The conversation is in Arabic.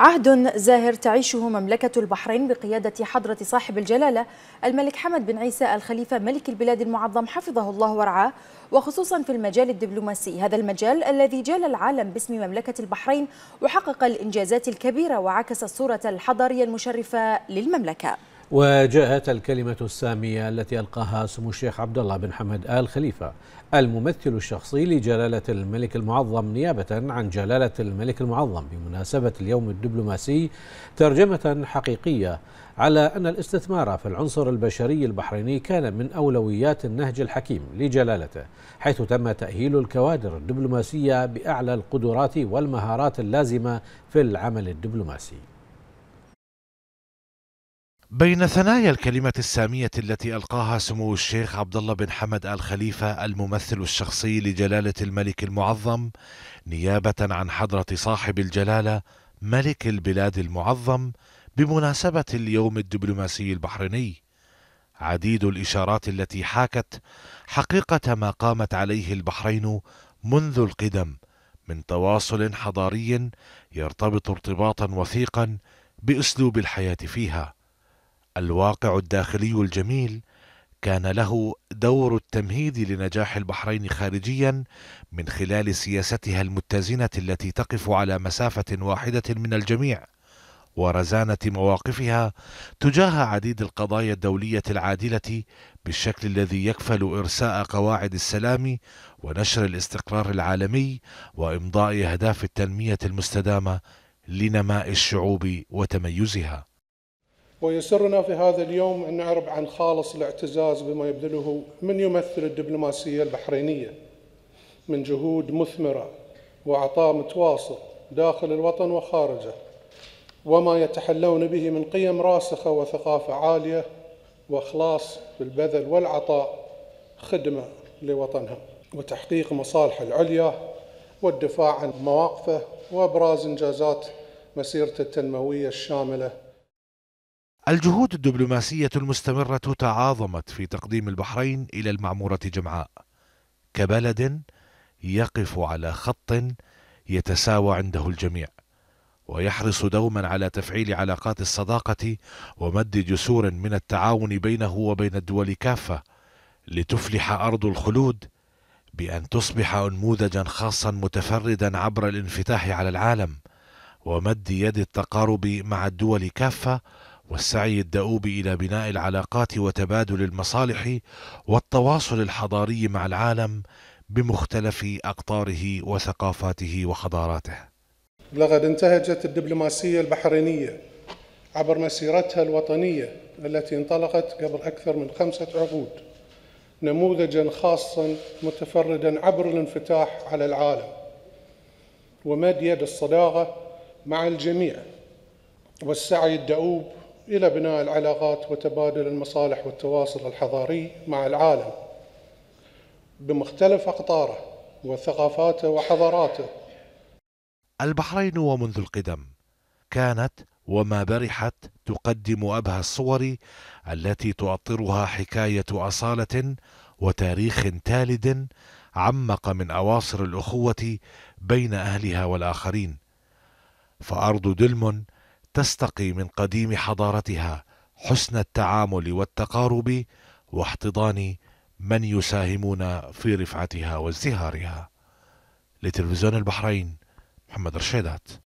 عهد زاهر تعيشه مملكة البحرين بقيادة حضرة صاحب الجلالة الملك حمد بن عيسى الخليفة ملك البلاد المعظم حفظه الله ورعاه وخصوصا في المجال الدبلوماسي هذا المجال الذي جال العالم باسم مملكة البحرين وحقق الإنجازات الكبيرة وعكس الصورة الحضارية المشرفة للمملكة وجاءت الكلمة السامية التي ألقاها سمو الشيخ عبد الله بن حمد آل خليفة الممثل الشخصي لجلالة الملك المعظم نيابة عن جلالة الملك المعظم بمناسبة اليوم الدبلوماسي ترجمة حقيقية على أن الاستثمار في العنصر البشري البحريني كان من أولويات النهج الحكيم لجلالته حيث تم تأهيل الكوادر الدبلوماسية بأعلى القدرات والمهارات اللازمة في العمل الدبلوماسي بين ثنايا الكلمة السامية التي ألقاها سمو الشيخ عبد الله بن حمد آل خليفة الممثل الشخصي لجلالة الملك المعظم نيابة عن حضرة صاحب الجلالة ملك البلاد المعظم بمناسبة اليوم الدبلوماسي البحريني عديد الإشارات التي حاكت حقيقة ما قامت عليه البحرين منذ القدم من تواصل حضاري يرتبط ارتباطا وثيقا بأسلوب الحياة فيها الواقع الداخلي الجميل كان له دور التمهيد لنجاح البحرين خارجيا من خلال سياستها المتزنه التي تقف على مسافه واحده من الجميع ورزانه مواقفها تجاه عديد القضايا الدوليه العادله بالشكل الذي يكفل ارساء قواعد السلام ونشر الاستقرار العالمي وامضاء اهداف التنميه المستدامه لنماء الشعوب وتميزها ويسرنا في هذا اليوم أن نعرب عن خالص الاعتزاز بما يبذله من يمثل الدبلوماسية البحرينية من جهود مثمرة وعطاء متواصل داخل الوطن وخارجه وما يتحلون به من قيم راسخة وثقافة عالية وإخلاص بالبذل والعطاء خدمة لوطنها وتحقيق مصالحه العليا والدفاع عن مواقفه وابراز انجازات مسيرته التنمويه الشامله الجهود الدبلوماسية المستمرة تعاظمت في تقديم البحرين إلى المعمورة جمعاء كبلد يقف على خط يتساوى عنده الجميع ويحرص دوما على تفعيل علاقات الصداقة ومد جسور من التعاون بينه وبين الدول كافة لتفلح أرض الخلود بأن تصبح أنموذجا خاصا متفردا عبر الانفتاح على العالم ومد يد التقارب مع الدول كافة والسعي الدؤوب الى بناء العلاقات وتبادل المصالح والتواصل الحضاري مع العالم بمختلف اقطاره وثقافاته وحضاراته. لقد انتهجت الدبلوماسيه البحرينيه عبر مسيرتها الوطنيه التي انطلقت قبل اكثر من خمسه عقود نموذجا خاصا متفردا عبر الانفتاح على العالم ومد يد الصداقه مع الجميع والسعي الدؤوب إلى بناء العلاقات وتبادل المصالح والتواصل الحضاري مع العالم بمختلف أقطاره وثقافاته وحضاراته البحرين ومنذ القدم كانت وما برحت تقدم أبهى الصور التي تؤطرها حكاية أصالة وتاريخ تالد عمق من أواصر الأخوة بين أهلها والآخرين فأرض دلم تستقي من قديم حضارتها حسن التعامل والتقارب واحتضان من يساهمون في رفعتها وازدهارها لتلفزيون البحرين محمد رشيدات